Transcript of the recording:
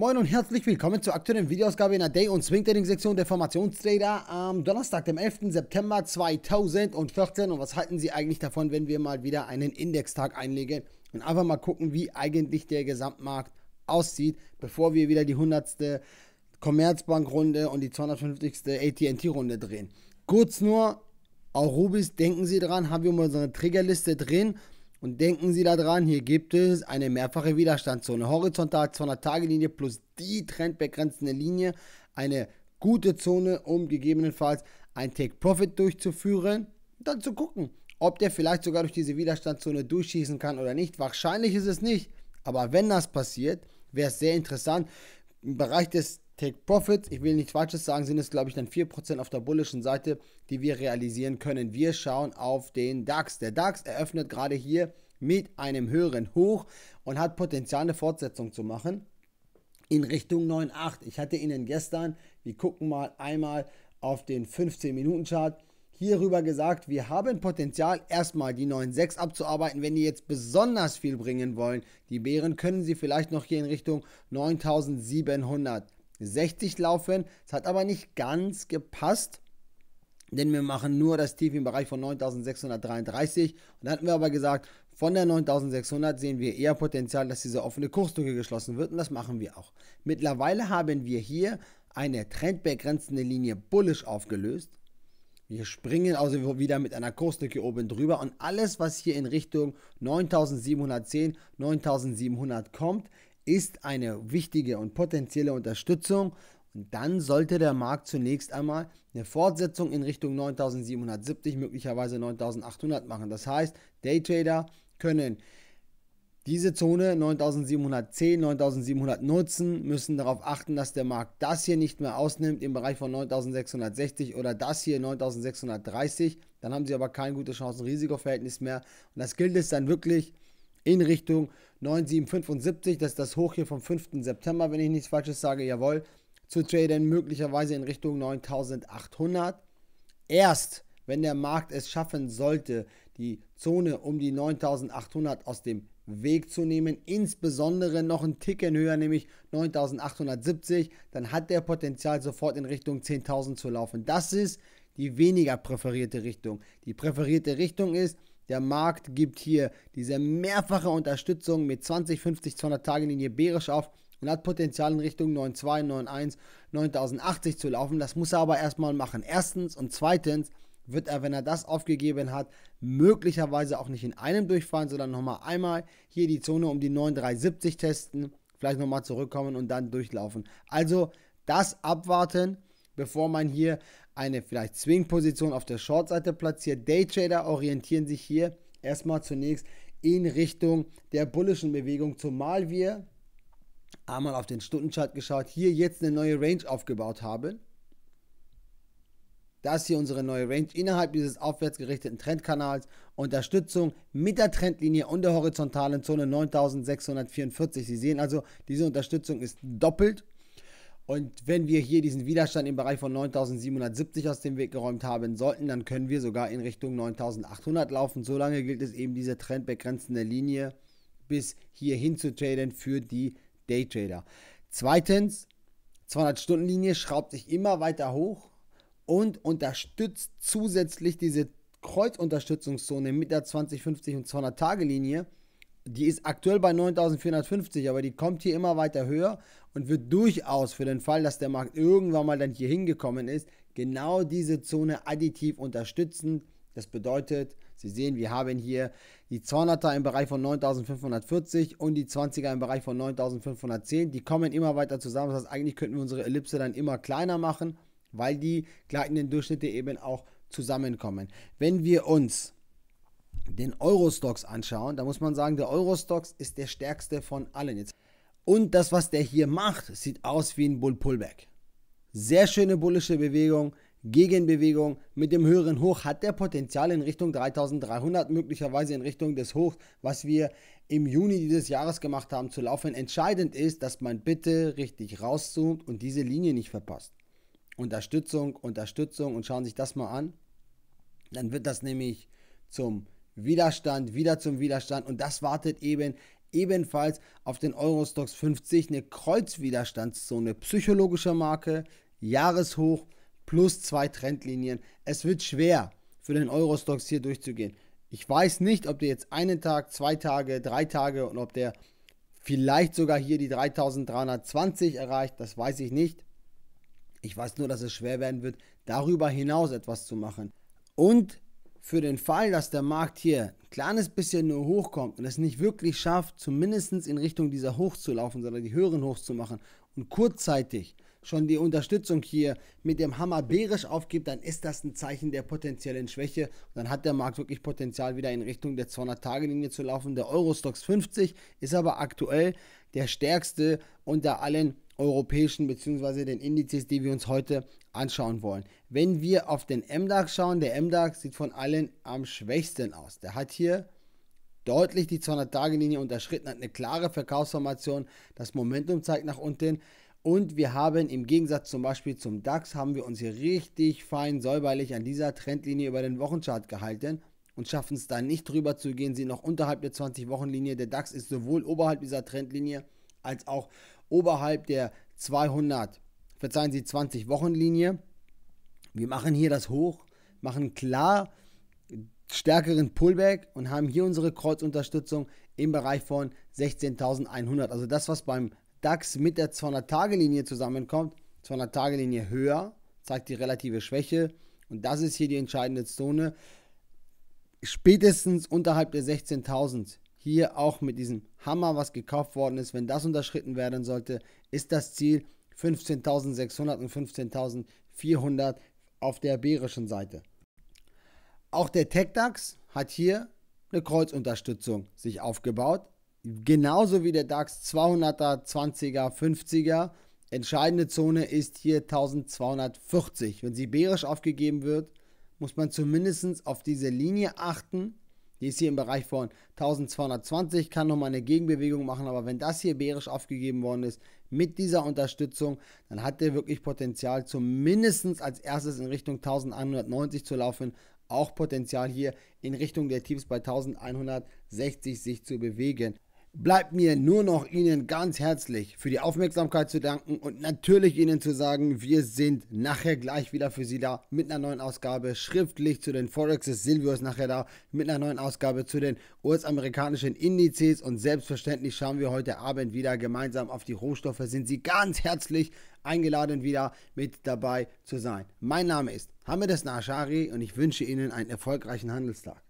Moin und herzlich willkommen zur aktuellen Videoausgabe in der Day- und Swing-Trading-Sektion der Formationstrader am Donnerstag, dem 11. September 2014. Und was halten Sie eigentlich davon, wenn wir mal wieder einen Indextag einlegen und einfach mal gucken, wie eigentlich der Gesamtmarkt aussieht, bevor wir wieder die 100. Commerzbank-Runde und die 250. AT&T-Runde drehen. Kurz nur, auch Rubis, denken Sie dran, haben wir mal unsere Triggerliste drin. Und denken Sie daran, hier gibt es eine mehrfache Widerstandszone, horizontal 200-Tage-Linie plus die trendbegrenzende Linie, eine gute Zone, um gegebenenfalls ein Take-Profit durchzuführen, dann zu gucken, ob der vielleicht sogar durch diese Widerstandszone durchschießen kann oder nicht. Wahrscheinlich ist es nicht, aber wenn das passiert, wäre es sehr interessant, im Bereich des Take Profits, ich will nichts Falsches sagen, sind es, glaube ich, dann 4% auf der bullischen Seite, die wir realisieren können. Wir schauen auf den DAX. Der DAX eröffnet gerade hier mit einem höheren Hoch und hat Potenzial, eine Fortsetzung zu machen in Richtung 9,8. Ich hatte Ihnen gestern, wir gucken mal einmal auf den 15-Minuten-Chart, hierüber gesagt, wir haben Potenzial, erstmal die 9,6 abzuarbeiten. Wenn die jetzt besonders viel bringen wollen, die Bären, können sie vielleicht noch hier in Richtung 9700 60 laufen. Es hat aber nicht ganz gepasst, denn wir machen nur das Tief im Bereich von 9633. Und da hatten wir aber gesagt, von der 9600 sehen wir eher Potenzial, dass diese offene Kurslücke geschlossen wird und das machen wir auch. Mittlerweile haben wir hier eine trendbegrenzende Linie bullish aufgelöst. Wir springen also wieder mit einer Kurslücke oben drüber und alles, was hier in Richtung 9710, 9700 kommt, ist eine wichtige und potenzielle Unterstützung und dann sollte der Markt zunächst einmal eine Fortsetzung in Richtung 9770, möglicherweise 9800 machen. Das heißt, Daytrader können diese Zone 9710, 9700 nutzen, müssen darauf achten, dass der Markt das hier nicht mehr ausnimmt im Bereich von 9660 oder das hier 9630. Dann haben sie aber kein gutes Chancen-Risikoverhältnis mehr. Und das gilt es dann wirklich in Richtung 9775. Das ist das Hoch hier vom 5. September, wenn ich nichts Falsches sage. Jawohl. Zu traden möglicherweise in Richtung 9800. Erst wenn der Markt es schaffen sollte, die Zone um die 9800 aus dem Weg zu nehmen, insbesondere noch einen Ticken höher, nämlich 9870, dann hat der Potenzial sofort in Richtung 10.000 zu laufen. Das ist die weniger präferierte Richtung. Die präferierte Richtung ist der Markt gibt hier diese mehrfache Unterstützung mit 20, 50, 200 Tagen Linie bärisch auf und hat Potenzial in Richtung 9,2, 9,1, 9080 zu laufen. Das muss er aber erstmal machen. Erstens und zweitens wird er, wenn er das aufgegeben hat, möglicherweise auch nicht in einem durchfahren, sondern nochmal einmal hier die Zone um die 9,370 testen, vielleicht nochmal zurückkommen und dann durchlaufen. Also das abwarten. Bevor man hier eine vielleicht Swing-Position auf der Short-Seite platziert, Daytrader orientieren sich hier erstmal zunächst in Richtung der bullischen Bewegung, zumal wir einmal auf den Stundenchart geschaut, hier jetzt eine neue Range aufgebaut haben. Das hier unsere neue Range innerhalb dieses aufwärts gerichteten Trendkanals. Unterstützung mit der Trendlinie und der horizontalen Zone 9644. Sie sehen also, diese Unterstützung ist doppelt und wenn wir hier diesen Widerstand im Bereich von 9770 aus dem Weg geräumt haben sollten, dann können wir sogar in Richtung 9800 laufen. Solange gilt es eben diese trendbegrenzende Linie bis hierhin zu traden für die Daytrader. Zweitens, 200-Stunden-Linie schraubt sich immer weiter hoch und unterstützt zusätzlich diese Kreuzunterstützungszone mit der 20, 50 und 200-Tage-Linie die ist aktuell bei 9450, aber die kommt hier immer weiter höher und wird durchaus für den Fall, dass der Markt irgendwann mal dann hier hingekommen ist, genau diese Zone additiv unterstützen. Das bedeutet, Sie sehen, wir haben hier die 200er im Bereich von 9540 und die 20er im Bereich von 9510. Die kommen immer weiter zusammen. Das heißt, eigentlich könnten wir unsere Ellipse dann immer kleiner machen, weil die gleitenden Durchschnitte eben auch zusammenkommen. Wenn wir uns den Eurostox anschauen, da muss man sagen, der Eurostox ist der stärkste von allen jetzt. Und das, was der hier macht, sieht aus wie ein Bull Pullback. Sehr schöne bullische Bewegung, Gegenbewegung mit dem höheren Hoch hat der Potenzial in Richtung 3300, möglicherweise in Richtung des Hochs, was wir im Juni dieses Jahres gemacht haben, zu laufen. Entscheidend ist, dass man bitte richtig rauszoomt und diese Linie nicht verpasst. Unterstützung, Unterstützung und schauen sich das mal an. Dann wird das nämlich zum Widerstand, wieder zum Widerstand und das wartet eben ebenfalls auf den Eurostox 50 eine Kreuzwiderstandszone, psychologische Marke, Jahreshoch plus zwei Trendlinien. Es wird schwer für den Eurostox hier durchzugehen. Ich weiß nicht, ob der jetzt einen Tag, zwei Tage, drei Tage und ob der vielleicht sogar hier die 3320 erreicht, das weiß ich nicht. Ich weiß nur, dass es schwer werden wird, darüber hinaus etwas zu machen. Und für den Fall, dass der Markt hier ein kleines bisschen nur hochkommt und es nicht wirklich schafft, zumindest in Richtung dieser hoch zu laufen, sondern die höheren hoch zu machen und kurzzeitig schon die Unterstützung hier mit dem Hammer bärisch aufgibt, dann ist das ein Zeichen der potenziellen Schwäche. Und dann hat der Markt wirklich Potenzial, wieder in Richtung der 200-Tage-Linie zu laufen. Der Eurostox 50 ist aber aktuell der stärkste unter allen europäischen bzw. den Indizes, die wir uns heute anschauen wollen. Wenn wir auf den MDAX schauen, der MDAX sieht von allen am schwächsten aus. Der hat hier deutlich die 200-Tage-Linie unterschritten, hat eine klare Verkaufsformation, das Momentum zeigt nach unten und wir haben im Gegensatz zum Beispiel zum DAX, haben wir uns hier richtig fein säuberlich an dieser Trendlinie über den Wochenchart gehalten und schaffen es da nicht drüber zu gehen, sind noch unterhalb der 20-Wochen-Linie. Der DAX ist sowohl oberhalb dieser Trendlinie als auch oberhalb der 200, verzeihen Sie, 20 Wochenlinie. Wir machen hier das hoch, machen klar stärkeren Pullback und haben hier unsere Kreuzunterstützung im Bereich von 16.100. Also das, was beim DAX mit der 200-Tage-Linie zusammenkommt, 200-Tage-Linie höher, zeigt die relative Schwäche und das ist hier die entscheidende Zone. Spätestens unterhalb der 16.000 hier auch mit diesem Hammer, was gekauft worden ist, wenn das unterschritten werden sollte, ist das Ziel 15.600 und 15.400 auf der bärischen Seite. Auch der TechDAX hat hier eine Kreuzunterstützung sich aufgebaut, genauso wie der DAX 200er, 20er, 50er. Entscheidende Zone ist hier 1240. Wenn sie bärisch aufgegeben wird, muss man zumindest auf diese Linie achten die ist hier im Bereich von 1220, kann nochmal eine Gegenbewegung machen, aber wenn das hier bärisch aufgegeben worden ist, mit dieser Unterstützung, dann hat der wirklich Potenzial, zumindest als erstes in Richtung 1190 zu laufen, auch Potenzial hier in Richtung der Tiefs bei 1160 sich zu bewegen. Bleibt mir nur noch Ihnen ganz herzlich für die Aufmerksamkeit zu danken und natürlich Ihnen zu sagen, wir sind nachher gleich wieder für Sie da mit einer neuen Ausgabe schriftlich zu den Forexes. Silvio ist nachher da mit einer neuen Ausgabe zu den US-amerikanischen Indizes und selbstverständlich schauen wir heute Abend wieder gemeinsam auf die Rohstoffe. Sind Sie ganz herzlich eingeladen, wieder mit dabei zu sein. Mein Name ist Hamid Nashari und ich wünsche Ihnen einen erfolgreichen Handelstag.